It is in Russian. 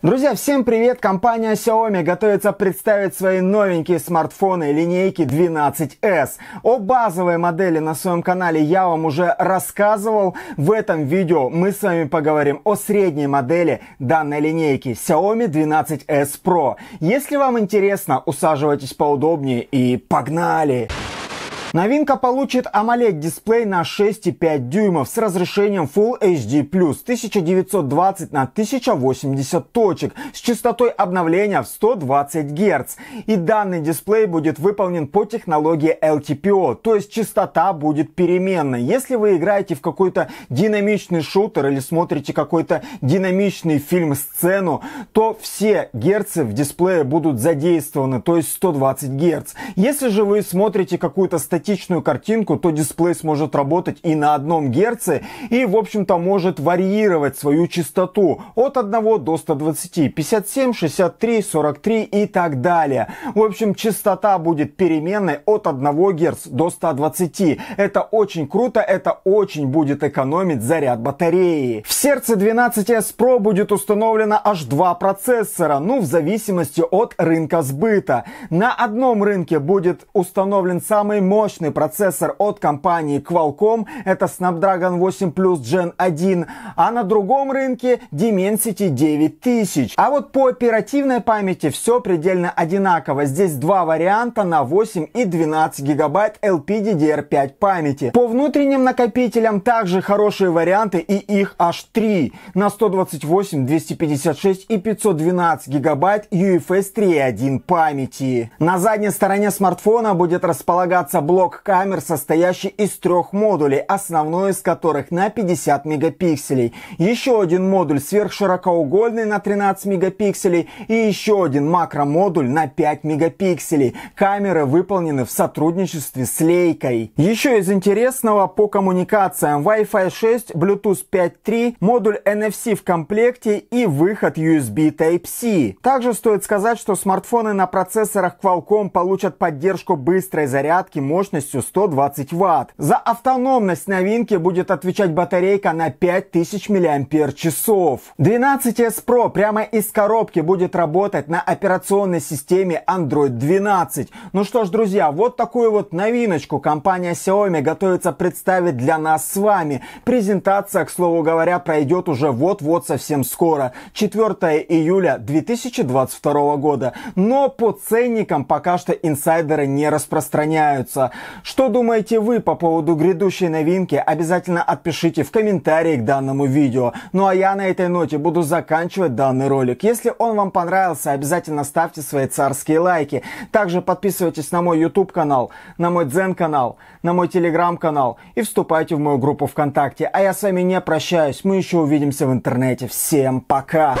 Друзья, всем привет! Компания Xiaomi готовится представить свои новенькие смартфоны линейки 12S. О базовой модели на своем канале я вам уже рассказывал. В этом видео мы с вами поговорим о средней модели данной линейки Xiaomi 12S Pro. Если вам интересно, усаживайтесь поудобнее и погнали! Новинка получит AMOLED-дисплей на 6,5 дюймов с разрешением Full HD+, 1920 на 1080 точек, с частотой обновления в 120 Гц. И данный дисплей будет выполнен по технологии LTPO, то есть частота будет переменной. Если вы играете в какой-то динамичный шутер или смотрите какой-то динамичный фильм, сцену, то все герцы в дисплее будут задействованы, то есть 120 Гц. Если же вы смотрите какую-то статистику, статичную картинку, то дисплей сможет работать и на одном герце, и, в общем-то, может варьировать свою частоту от 1 до 120, 57, 63, 43 и так далее. В общем, частота будет переменной от 1 герц до 120. Это очень круто, это очень будет экономить заряд батареи. В сердце 12S Pro будет установлено аж два процессора, ну в зависимости от рынка сбыта. На одном рынке будет установлен самый мощный мощный процессор от компании Qualcomm, это Snapdragon 8 Plus Gen 1, а на другом рынке Dimensity 9000. А вот по оперативной памяти все предельно одинаково. Здесь два варианта на 8 и 12 гигабайт LPDDR5 памяти. По внутренним накопителям также хорошие варианты и их аж 3 на 128, 256 и 512 гигабайт UFS 3.1 памяти. На задней стороне смартфона будет располагаться блок блок камер, состоящий из трех модулей, основной из которых на 50 мегапикселей. Еще один модуль сверхширокоугольный на 13 мегапикселей и еще один макромодуль на 5 мегапикселей. Камеры выполнены в сотрудничестве с лейкой. Еще из интересного по коммуникациям Wi-Fi 6, Bluetooth 5.3, модуль NFC в комплекте и выход USB Type-C. Также стоит сказать, что смартфоны на процессорах Qualcomm получат поддержку быстрой зарядки мощностью мощностью 120 Вт. За автономность новинки будет отвечать батарейка на 5000 мАч. 12s Pro прямо из коробки будет работать на операционной системе Android 12. Ну что ж, друзья, вот такую вот новиночку компания Xiaomi готовится представить для нас с вами. Презентация, к слову говоря, пройдет уже вот-вот совсем скоро. 4 июля 2022 года. Но по ценникам пока что инсайдеры не распространяются. Что думаете вы по поводу грядущей новинки, обязательно отпишите в комментарии к данному видео. Ну а я на этой ноте буду заканчивать данный ролик. Если он вам понравился, обязательно ставьте свои царские лайки. Также подписывайтесь на мой YouTube канал, на мой Дзен канал, на мой Телеграм канал и вступайте в мою группу ВКонтакте. А я с вами не прощаюсь, мы еще увидимся в интернете. Всем пока!